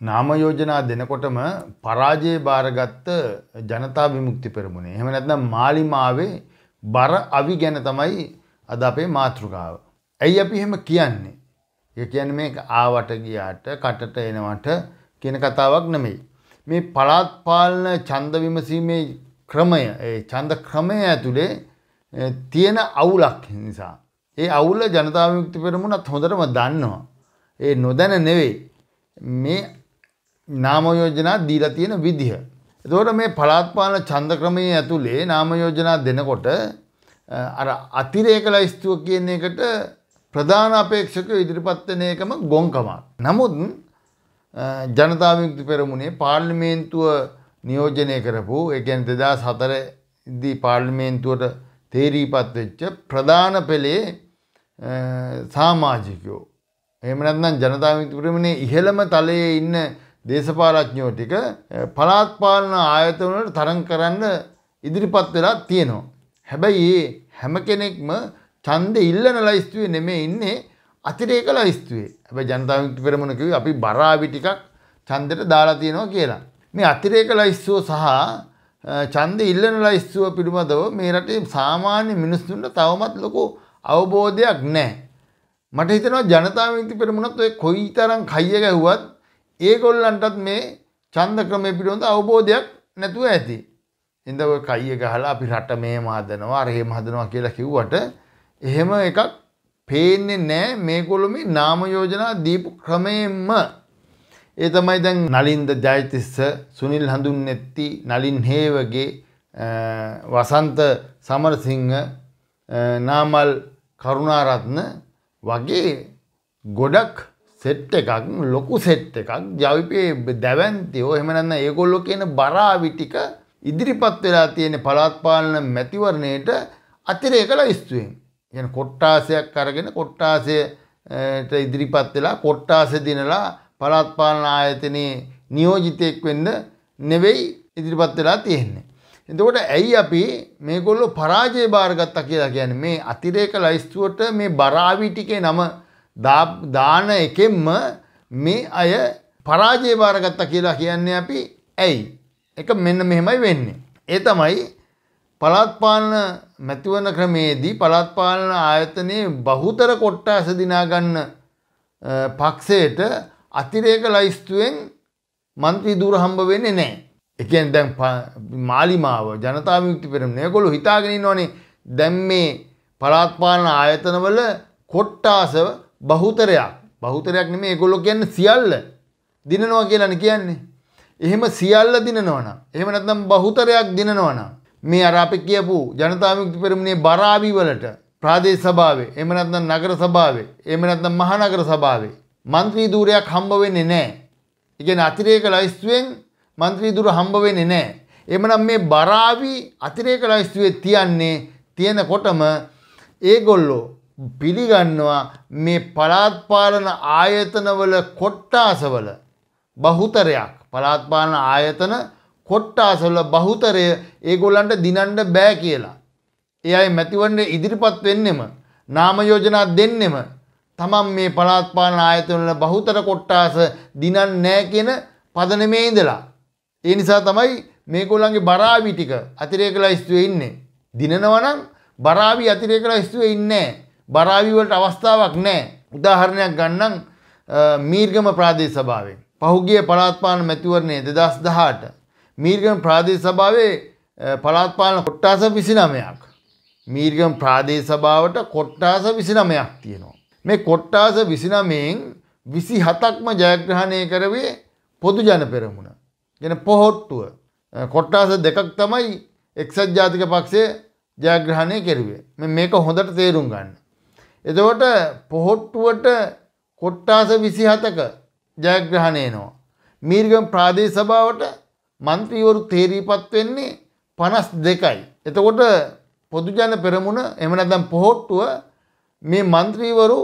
නාම යෝජනා දෙනකොටම පරාජය බාරගත්ත ජනතා විමුක්ති පෙරමුණේ. එහෙම නැත්නම් මාලිමාවේ බර අවි ගැන තමයි අද අපේ මාතෘකාව. ඇයි අපි එහෙම කියන්නේ? ඒ කියන්නේ මේ ආවට ගියාට කටට එනවට කියන කතාවක් නෙමෙයි. මේ පළාත් පාලන ඡන්ද විමසීමේ ක්‍රමය, ඒ ඡන්ද ක්‍රමය ඇතුලේ තියෙන අවුලක් නිසා. ඒ අවුල ජනතා විමුක්ති පෙරමුණත් හොඳටම දන්නවා. ඒ නොදැන නෙවෙයි. මේ නාමයෝජනා දීලා තියෙන විදිහ. එතකොට මේ පළාත්පාලන ඡන්ද ක්‍රමයේ ඇතුලේ නාමයෝජනා දෙනකොට අර අතිරේක ලයිස්තුව කියන එකට ප්‍රධාන අපේක්ෂක ඉදිරිපත් වෙන එකම ගොංකමක්. නමුත් ජනතා විමුක්ති පෙරමුණේ පාර්ලිමේන්තුව නියෝජනය කරපු ඒ කියන්නේ 2004 දී පාර්ලිමේන්තුවට තේරීපත් වෙච්ච ප්‍රධාන පෙළේ සාමාජිකයෝ එහෙම නැත්නම් ජනතා විමුක්ති පෙරමුණේ ඉහළම තලයේ ඉන්න දේශපාලඥෝ ටික පලාත් පාලන ආයතනවලට තරම් කරන්න ඉදිරිපත් වෙලා තියෙනවා. හැබැයි හැම කෙනෙක්ම ඡන්දෙ ඉල්ලන ලයිස්තුවේ නෙමෙයි ඉන්නේ අතිරේක ලයිස්තුවේ. හැබැයි ජනතා විමුක්ති පෙරමුණ කිව්වේ අපි බරාවි ටිකක් ඡන්දෙට දාලා තියෙනවා කියලා. මේ අතිරේක ලයිස්තුව සහ ඡන්දෙ ඉල්ලන ලයිස්තුව පිළිබඳව මේ රටේ සාමාන්‍ය මිනිස්සුන්ට තවමත් ලොකු අවබෝධයක් නැහැ. මට හිතනවා ජනතා විමුක්ති පෙරමුණත් ඔය කොයිතරම් කයිය ගැහුවත් ඒගොල්ලන්ටත් මේ චන්ද ක්‍රමය පිටොඳ අවබෝධයක් නැතුව ඇති. ඉඳ ඔය කයිය ගහලා අපි රට මේ මහදනවා අරහෙ මහදනවා කියලා කිව්වට එහෙම එකක් පේන්නේ නෑ මේගොල්ලෝ මේ නාම යෝජනා දීපු ක්‍රමයෙන්ම ඒ තමයි දැන් නලින්ද ජයතිස්ස සුනිල් හඳුන්නෙත්ති නලින් හේවගේ වසන්ත සමරසිංහ නාමල් කරුණාරත්න වගේ ගොඩක් සෙට් එකක් ලොකු සෙට් එකක් ජවිපයේ දැවන්තියෝ එමනන්න ඒගොල්ලො කියන බරාවිටික ඉදිරිපත් වෙලා තියෙන පලාත්පාලන මැතිවරණයට අතිරේ කළ ස්තුවෙන්. එන කොට්ටාසයක් කරගෙන කොට්ටාසයට ඉදිරිපත් වෙලා කොට්ටාස දිනලා පලාත්පාලන ආයතනයේ නියෝජිතයෙක් වෙන්න නෙවෙයි ඉදිරිපත් වෙලා තියෙන්නේ. එතකොට ඇයි අපි මේගොල්ලො පරාජය භාරගත්තා කියලා ගැන මේ අතිරේක ලයිස්තුවට මේ බරාවිටිකේ නම දාන එකෙන්ම මේ අය පරාජය භාරගත්ත කියලා කියන්නේ අපි ඇයි. එක මෙන්න මෙහෙමයි වෙන්නේ. ඒ තමයි පළත්පාලන මැතිවන ක්‍රමේදී පළත්පාලන ආයතනයේ බහුතර කොට්ට ඇස දිනාගන්න පක්ෂයට අතිරේක ලයිස්තුවෙන් මන්ත්‍රී දුර හම්බ වෙන්නේ නෑ. එකෙන් දැන් මාලිමාව ජනතා විමුක්ති පෙරමුණ ඒගොල්ලෝ හිතාගෙන ඉන්නෝනේ දැන් මේ පළාත්පාලන ආයතනවල කොට්ටාසව බහුතරයක් බහුතරයක් නෙමේ ඒගොල්ලෝ කියන්නේ සියල්ල දිනනවා කියලානේ කියන්නේ. එහෙම සියල්ල දිනනවනම් එහෙම නැත්නම් බහුතරයක් දිනනවනම් මේ අර අපි කියපු ජනතා විමුක්ති පෙරමුණේ බරාවි වලට ප්‍රාදේශ සභාවේ එහෙම නැත්නම් නගර සභාවේ එහෙම නැත්නම් මහනගර සභාවේ മന്ത്രി ධූරයක් හම්බ වෙන්නේ නැහැ. ඒ කියන්නේ අතිරේක ලයිස්තුවෙන් മന്ത്രി ධූර හම්බ වෙන්නේ නැහැ. එමනම් මේ බරාවි අතිරේක ලයිස්තුවේ තියන්නේ තියෙනකොටම ඒගොල්ලෝ පිළිගන්නවා මේ පලාත්පාලන ආයතනවල කොට්ටාසවල බහුතරයක් පලාත්පාලන ආයතන කොට්ටාසවල බහුතරය ඒගොල්ලන්ට දිනන්ඩ බෑ කියලා. එයයි මැතිවන්න ඉදිරිපත් වෙන්නෙම නාමයෝජනා දෙන්නෙම තමන් මේ පලාත්පාලන ආයතනවල බහුතර කොට්ටාස දිනන් නෑ කියන පදනමේ ඉඳලා. ඒ නිසා තමයි මේගොල්ලන්ගේ බරාවිටික අතිරේකලා ස්තුවේ ඉන්නේ. දිනනවනම් බරාවි අතිරේකලා ස්තුවේ ඉන්නේ නෑ. බරාවිවලට අවස්ථාවක් නෑ උදාහරණයක් ගන්නන් මීර්ගම ප්‍රාදේ සභාවෙන්. පහුගිය පලාත්පාන මැතිවරණය දෙදස් දහට. මීර්ගම ප්‍රාදේ සභාවේ පලාත්පාලන කොට්ටාස විසිනමයක්. මීර්ගම් ප්‍රාදේ සභාවට කොට්ටාස විසිනමයක් තියෙනවා. මේ කොට්ටාස විසිනමයෙන් විසි හතක්ම ජයග්‍රහණය කරවේ පොදු ජන පෙරමුණ. ගෙන පොහොට්ටුව. කොට්ටාස දෙකක් තමයි එක්සත් ජාතික පක්ෂය ජයග්‍රහණය කෙරුවේ. මේක හොඳට තේරුම් ගන්න. එතකොට පොහොට්ටුවට කොට්ටාස විසි හතක ජයග්‍රහණයනවා. මීර්ගම් ප්‍රාදේ සභාවට මන්ත්‍රීවරු තේරීපත් වෙන්නේ පනස් දෙකයි. එතකොට පොදුජන පෙරමුණ එමනදම් පොහොට්ටුව මේ මන්ත්‍රීවරු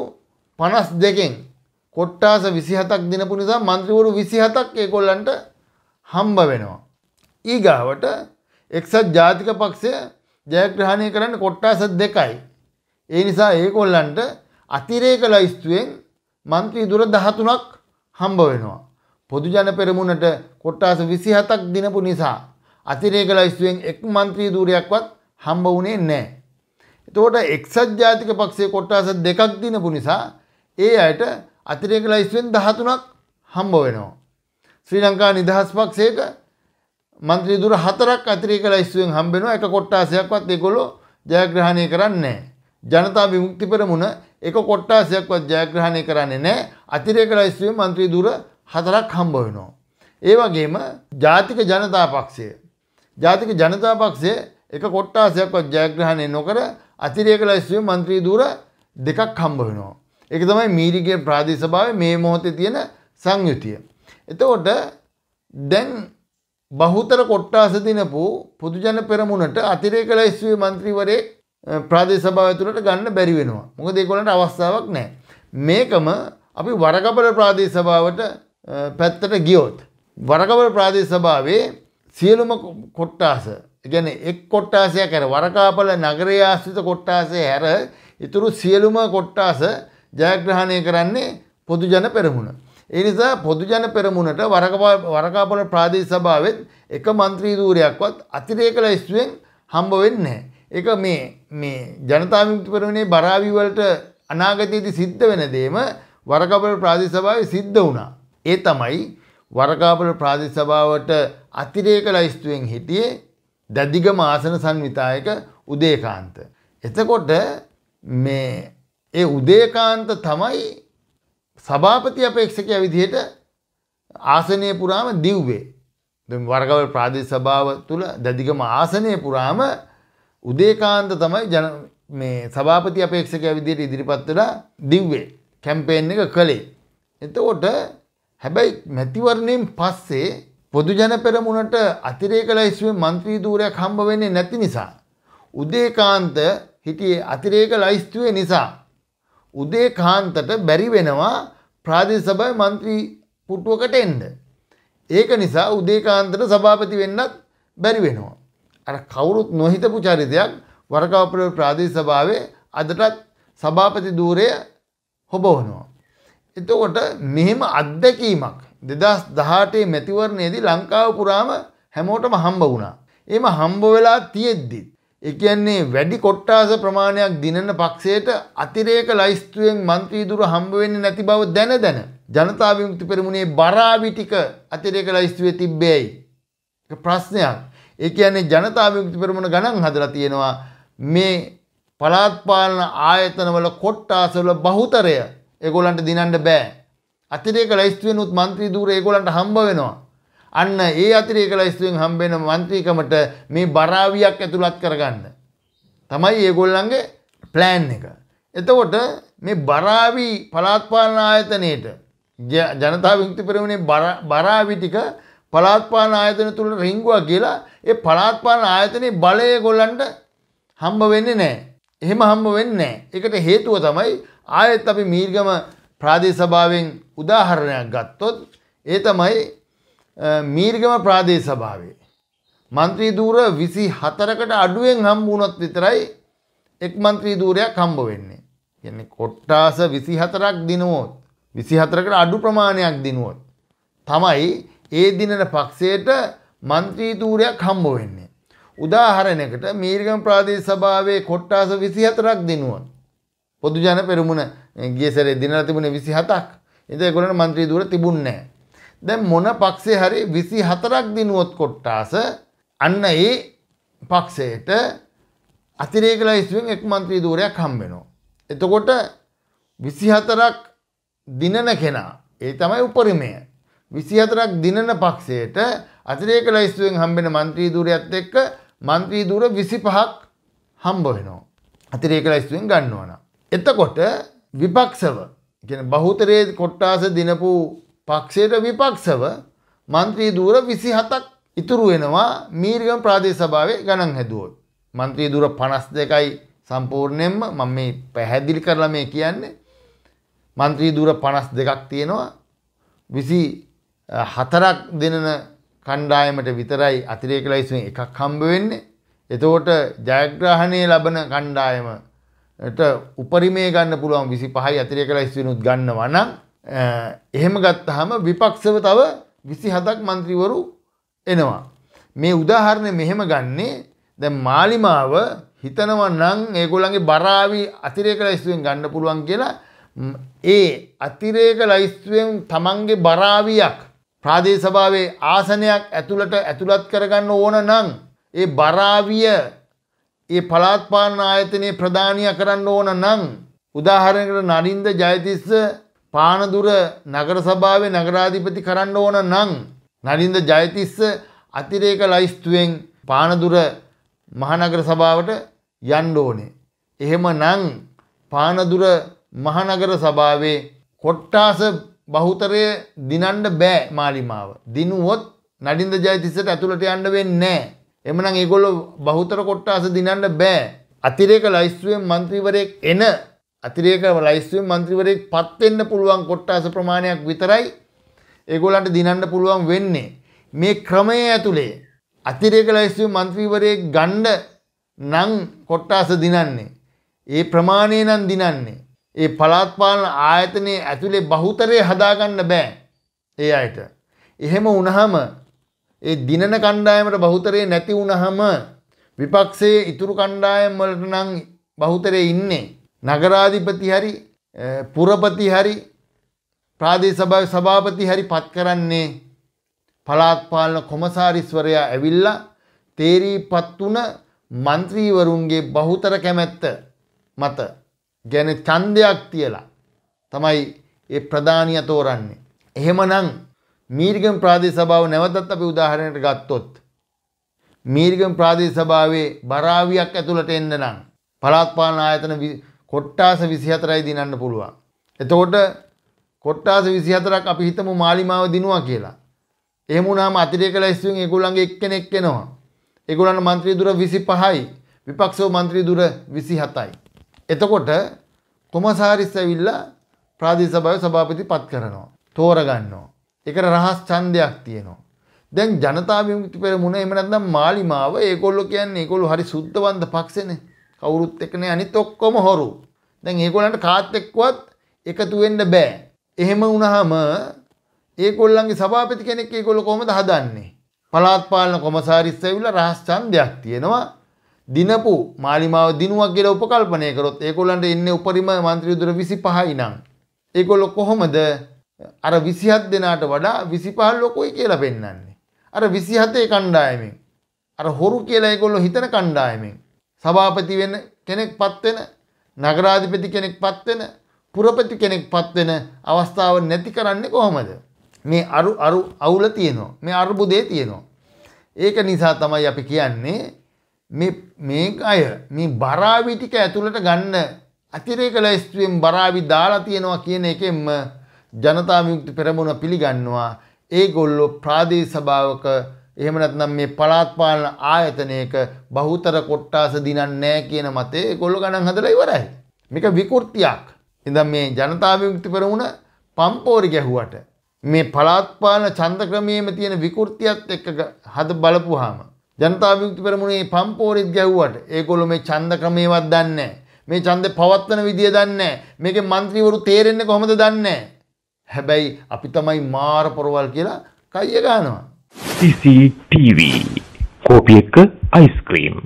පනස් දෙකෙන් කොට්ටාස විසිහතක් දිනපු නිසා මන්ත්‍රීවරු විසිහතක් ඒකොල්ලන්ට හම්බ වෙනවා. ඊගාවට එක්සත් ජාතික පක්ෂය ජයග්‍රහණය කරන්න කොට්ටාස දෙකයි ඒ නිසා ඒකොල්ලන්ට අතිරේක ලයිස්තුවෙන් මන්ත්‍රී දුර දහතුනක් හම්බ වෙනවා. පොදුජන පෙරමුණට කොට්ටාස විසි හතක් දිනපු නිසා අතිරේක ලයිස්තුවෙන් එක් මන්ත්‍රී දූරයක්වත් හම්බ වුණේ නෑ. එතකොට එක්සත් ජාතික පක්ෂේ කොට්ටාස දෙකක් දිනපු නිසා ඒ අයට අතිරේක ලයිස්තුවෙන් දහතුනක් හම්බ වෙනවා. ශ්‍රී ලංකා නිදහස් පක්ෂේක මන්ත්‍රී දුර හතරක් අතිරේක ලයිස්තුවෙන් හම්බෙනවා එක කොට්ටාසයක්වත් ඒගොල්ලෝ ජයග්‍රහණය කරන්නේ නෑ. ජනතා විමුක්ති පෙරමුණ එක කොට්ටාසයක්වත් ජයග්‍රහණය කරන්නේ නැහැ අතිරේක ලයිස්තුවේ මන්ත්‍රී දුර හතරක් හම්බ වෙනවා. ඒ වගේම ජාතික ජනතා පක්ෂය. ජාතික ජනතා පක්ෂය එක කොට්ටාසයක්වත් ජයග්‍රහණය නොකර අතිරේක ලයිස්තුවේ මන්ත්‍රී දුර දෙකක් හම්බ වෙනවා. ඒක තමයි මීරිගේ ප්‍රාදේශ සභාවේ මේ මොහොතේ තියෙන සංයුතිය. එතකොට දැන් බහුතර කොට්ටාස දිනපු පොදුජන පෙරමුණට අතිරේක ලයිස්තුවේ මන්ත්‍රීවරයෙක් ප්‍රාදේශ සභාව ඇතුළට ගන්න බැරි වෙනවා. මොකද ඒගොල්ලන්ට අවස්ථාවක් නැහැ. මේකම අපි වරකබල ප්‍රාදේශ සභාවට පැත්තට ගියොත් වරකබල ප්‍රාදේශ සභාවේ සියලුම කොට්ටාස කියන්නේ එක් කොට්ටාසයක් හැර වරකාපල නගරය ආශ්‍රිත කොට්ටාසය හැර ඉතුරු සියලුම කොට්ටාස ජයග්‍රහණය කරන්නේ පොදුජන පෙරමුණ. ඒ නිසා පොදුජන පෙරමුණට වරකාපල ප්‍රාදේශ සභාවෙත් එක මන්ත්‍රී ධූරයක්වත් අතිරේක ලැයිස්තුවෙන් හම්බ වෙන්නේ නැහැ. ඒක මේ මේ ජනතා විමුක්ති පෙරමුණේ බරාවි වලට අනාගතයේදී සිද්ධ වෙන දේම වරකාපොළ ප්‍රාදේශ සභාවේ සිද්ධ වුණා. ඒ තමයි වරකාපොළ ප්‍රාදේශ සභාවට අතිරේක ලයිස්තුවෙන් හිටියේ දදිගම ආසන සංවිධායක උදේකාන්ත. එතකොට මේ ඒ උදේකාන්ත තමයි සභාපති අපේක්ෂකයා විදිහට ආසනය පුරාම දිව්වේ. වරකවල් ප්‍රාදේශ සභාව තුළ දදිගම ආසනය පුරාම උදේකාන්ත තමයි ජන මේ සභාපති අපේක්ෂක ඇවිදියට ඉදිරිපත් වෙලා දිව්වේ කැම්පේන් එක කළේ. එතකොට හැබැයි මැතිවරණයෙන් පස්සේ පොදු ජන පෙරමුණට අතිරේක ලයිස්තුවේ මන්ත්‍රී ධූරයක් හම්බ වෙන්නේ නැති නිසා උදේකාන්ත හිටියේ අතිරේක ලයිස්තුවේ නිසා උදේකාන්තට බැරි වෙනවා ප්‍රාදේශ සභාවේ മന്ത്രി පුටුවකට එන්න. ඒක නිසා උදේකාන්තට සභාපති වෙන්නත් බැරි වෙනවා. අර කවුරුත් නොහිතපු චරිතයක් වරකාපුර ප්‍රාදේශ සභාවේ අදටත් සභාපති ධූරය හොබවනවා. එතකොට මෙහෙම අත්දැකීමක් දෙදස් දහටේ මැතිවරණයේදී ලංකාව පුරාම හැමෝටම හම්බ වුණා. එම හම්බ වෙලා තියෙද්දිත්. එකයන්නේ වැඩි කොට්ටාස ප්‍රමාණයක් දිනන පක්ෂයට අතිරේක ලයිස්තුවෙන් මන්ත්‍රීදුර හම්බවෙන්න නැති බව දැන දැන. ජනතාව විමුක්ති පෙරමුණේ බරාවිටික අතිරේක ලයිස්තුවේ තිබ්බේයි. ප්‍රශ්නයක් ඒ කියන්නේ ජනතා විමුක්ති පෙරමුණ ගණන් හදලා තියෙනවා මේ පළාත් පාලන ආයතනවල කොට්ටාසවල බහුතරය ඒගොල්ලන්ට දිනන්න බෑ. අතිරේක ලයිස්තු වෙනුත් മന്ത്രി ධූරය ඒගොල්ලන්ට හම්බ වෙනවා. අන්න ඒ අතිරේක ලයිස්තුවෙන් හම්බ වෙන മന്ത്രിකමට මේ බරාවියක් ඇතුළත් කරගන්න. තමයි ඒගොල්ලන්ගේ ප්ලෑන් එක. එතකොට මේ බරාවි පළාත් පාලන ආයතනයේට ජනතා විමුක්ති පෙරමුණේ බරාවි ටික පලාත්පාන ආයතන තුළ රිංගුවා කියලා ඒ පලාත්පාන ආයතනයේ බලය ගොල්ලන්ට හම්බ වෙන්නේ නෑ. එහෙම හම්බ වෙන්නේ නෑ. ඒකට හේතුව තමයි ආයෙත් අපි මීර්ගම ප්‍රාදේශ සභාවෙන් උදාහරණයක් ගත්තොත් ඒ තමයි මීර්ගම ප්‍රාදේශ සභාවේ මන්ත්‍රී ධූර 24කට අඩුවෙන් හම්බ වුණොත් විතරයි එක් මන්ත්‍රී ධූරයක් හම්බ වෙන්නේ. කියන්නේ කොට්ටාස 24ක් දිනුවොත් 24කට අඩු ප්‍රමාණයක් දිනුවොත් තමයි ඒ දිනන පක්ෂයට මන්ත්‍රීතූරයක් හම්බ වෙන්නේ. උදාහරණයකට මීර්ගම් ප්‍රාදේශ සභාවේ කොට්ටාස විසි හතරක් දෙනුවන්. පොදුජන පෙරමුණ ගේසර දිනල තිබුණ විසි හතක් එත ගොලට මන්ත්‍රී දුර තිබුන්නෑ. දැ මොන පක්ෂේ හරි විසි හතරක් දිනුවොත් කොට්ටාස අන්න ඒ පක්ෂයට අතිරේකලා ඉස්ුවෙන් එක් මන්ත්‍රී දූරයක් හම්බෙනවා. එතකොට විසි හතරක් දිනන කෙනා ඒ තමයි උපරිමය විසිහතරක් දිනන පක්ෂයට අතිරේක ලයිස්තුවෙන් හම්බෙන මන්ත්‍රී දූරයත් එක්ක මන්ත්‍රී දූර විසි පහක් හම්බ වෙනවා. අතිරේක ලයිස්තුවෙන් ගන්නවන. එතකොට විපක්ෂව බහුතරේ කොට්ටාස දිනපු පක්ෂයට විපක්ෂව මන්ත්‍රී දූර විසි හතක් ඉතුරු වෙනවා මීර්ගම් ප්‍රාදේ සභාවේ ගණන් හැදුවොත්. මන්ත්‍රී දුර පනස් දෙකයි සම්පූර්ණයෙන්ම මම මේ පැහැදිලි කරලා මේ කියන්නේ. මන්ත්‍රී දුර පනස් දෙකක් තියෙනවා විසි හතරක් දෙනන කණ්ඩායමට විතරයි අතිරේක ලයිසන් එකක් හම්බ වෙන්නේ. එතකොට ජයග්‍රහණය ලබන කණ්ඩායමට උපරිමේ ගන්න පුළුවන් 25යි අතිරේක ලයිස්වෙනුත් ගන්නවා නම් එහෙම ගත්තාම විපක්ෂව තව 27ක් മന്ത്രിවරු එනවා. මේ උදාහරණය මෙහෙම ගන්නේ දැන් මාලිමාව හිතනවා නම් ඒගොල්ලන්ගේ බරාවි අතිරේක ලයිස්තුවෙන් ගන්න පුළුවන් කියලා ඒ අතිරේක ලයිස්තුවෙන් තමන්ගේ බරාවියක් ප්‍රාදේ සභාවේ ආසනයක් ඇතුළට ඇතුළත් කරගන්න ඕන නම් ඒ බරාවිය ඒ පලාත්පාලන ආයතනයේ ප්‍රධානය කරන්න ඕන නම් උදාහරණයකට නරින්ද ජයතිස්ස පානදුර නගර සභාවේ නගරාධිපති කරන්න ඕන නම් නරින්ද ජයතිස්ස අතිරේක ලයිස්තුවෙන් පානදුර මහනගර සභාවට යන්න ඕනේ. එහෙම නම් පානදුර මහනගර සභාවේ කොට්ටාස බහුතරය දිනන්ඩ බෑ මාලිමාව. දිනුවොත් නඩින්ද ජයතිස්සට ඇතුළට යන්න වෙන්නේ. එමනම් ඒගොල්ල බහුතර කොට්ටාස දිනන්න බෑ. අතිරේක ලයිස්තුවෙන් මන්ත්‍රීවරයෙක් එන අතිරේක ලයිස්තුවෙන් මන්ත්‍රීවරයෙක් පත්වෙන්න පුළුවන් කොට්ටාස ප්‍රමාණයක් විතරයි ඒගොලන්ට දිනන්න පුළුවන් වෙන්නේ. මේ ක්‍රමය ඇතුළේ අතිරේක ලයිස්තුව මන්ත්‍රීවරයෙක් ගණ්ඩ නං කොට්ටාස දිනන්නේ. ඒ ප්‍රමාණය නම් දිනන්නේ. ඒ පලාත්පාලන ආයතනයේ ඇතුළේ බහුතරය හදාගන්න බෑ ඒ අයට. එහෙම වුණහම ඒ දිනන කණ්ඩායමට බහුතරය නැති වුණහම විපක්ෂයේ ඉතුරු කණ්ඩායම් වලට නම් බහුතරය ඉන්නේ. නගරාධිපති හරි පුරපති හරි ප්‍රාදේශ සභාවේ සභාපති හරි පත් කරන්නේ පලාත්පාලන කොමසාරිස්වරයා ඇවිල්ලා තේරීපත් වුණ මන්ත්‍රීවරුන්ගේ බහුතර කැමැත්ත මත ගැන චන්දයක් තියලා තමයි ඒ ප්‍රධානය තෝරන්නේ. එහෙමනම් මීර්ගම් ප්‍රාදේශ සභාව නැවතත් අපි උදාහරණයට ගත්තොත් මීර්ගම් ප්‍රාදේශ සභාවේ බරාවියක් ඇතුළට එන්න නම් පළාත් පාලන ආයතන කොට්ටාස 24යි දිනන්න පුළුවන්. එතකොට කොට්ටාස 24ක් අපි හිතමු මාලිමාව දිනුවා කියලා. එහෙම වුණාම අතිරේක ලැයිස්තුවෙන් ඒගොල්ලන්ගේ එක්කෙනෙක් එනවා. ඒගොල්ලන් മന്ത്രി දුර 25යි විපක්ෂෝ മന്ത്രി දුර 27යි. එතකොට කුමසාරිස් ඇවිල්ලා ප්‍රාදේශීය සභාවේ සභාපති පත් කරනවා. තෝරගන්නවා. ඒකට රහස් ඡන්දයක් තියෙනවා. දැන් ජනතා විමුක්ති පෙරමුණ එහෙම නැත්නම් මාලිමාව ඒගොල්ලෝ කියන්නේ ඒගොල්ලෝ හරි සුද්ධවන්ත පක්ෂනේ. කවුරුත් එක්ක නෑ අනිත් ඔක්කොම හොරු. දැන් ඒගොල්ලන්ට කාත් එක්කවත් එකතු වෙන්න බෑ. එහෙම වුණාම ඒගොල්ලන්ගේ සභාපති කෙනෙක් ඒගොල්ලෝ කොහොමද හදන්නේ? පළාත් පාලන කොමසාරිස් ඇවිල්ලා රහස් ඡන්දයක් තියෙනවා. දිනපු මාලිමාව දිනුවක් කියලා උපකල්පනය කරොත් ඒගොල්ලන්ට ඉන්නේ උපරිම മന്ത്രി උදර 25යි නම් ඒගොල්ලෝ කොහොමද අර 27 දෙනාට වඩා 25 ලොකුයි කියලා පෙන්වන්නේ අර 27 කණ්ඩායමෙන් අර හොරු කියලා ඒගොල්ලෝ හිතන කණ්ඩායමෙන් සභාපති වෙන කෙනෙක්පත් වෙන නගරාධිපති කෙනෙක්පත් වෙන පුරපති කෙනෙක්පත් වෙන අවස්ථාව නැති කරන්නේ කොහොමද මේ අරු අරු අවුල තියෙනවා මේ අර්බුදේ තියෙනවා ඒක නිසා තමයි අපි කියන්නේ මේ අය මේ බරාවිටික ඇතුළට ගන්න අතිරේක ලැස්තුවෙන් බරාවි දාලා තියෙනවා කියන එකෙන්ම ජනතා විමුක්ති පෙරමුණ පිළිගන්නවා ඒගොල්ලෝ ප්‍රාදේශ සභාවක එහෙම නැත්නම් මේ පළාත් පාලන ආයතනයක බහුතර කොට්ටාස දිනන්නේ නැහැ කියන මතේ ඒගොල්ලෝ ගණන් හදලා ඉවරයි. මේක විකෘතියක්. ඉතින් මේ ජනතා විමුක්ති පෙරමුණ පම්පෝරි ගැහුවට මේ පළාත් පාලන ඡන්ද ක්‍රමයේම තියෙන විකෘතියත් එක්ක හද බලපුවාම ජනතා විමුක්ති පෙරමුණේ පම්පෝරිත් ගැව්වට ඒගොල්ලෝ මේ ඡන්ද ක්‍රමේවත් දන්නේ නැහැ. මේ ඡන්දේ පවත්වන විදිය දන්නේ නැහැ. මේකේ മന്ത്രിවරු තේරෙන්නේ කොහොමද දන්නේ හැබැයි අපි තමයි මාර පොරවල් කියලා කයිය ගන්නවා. CCTV කෝපි එක අයිස්ක්‍රීම්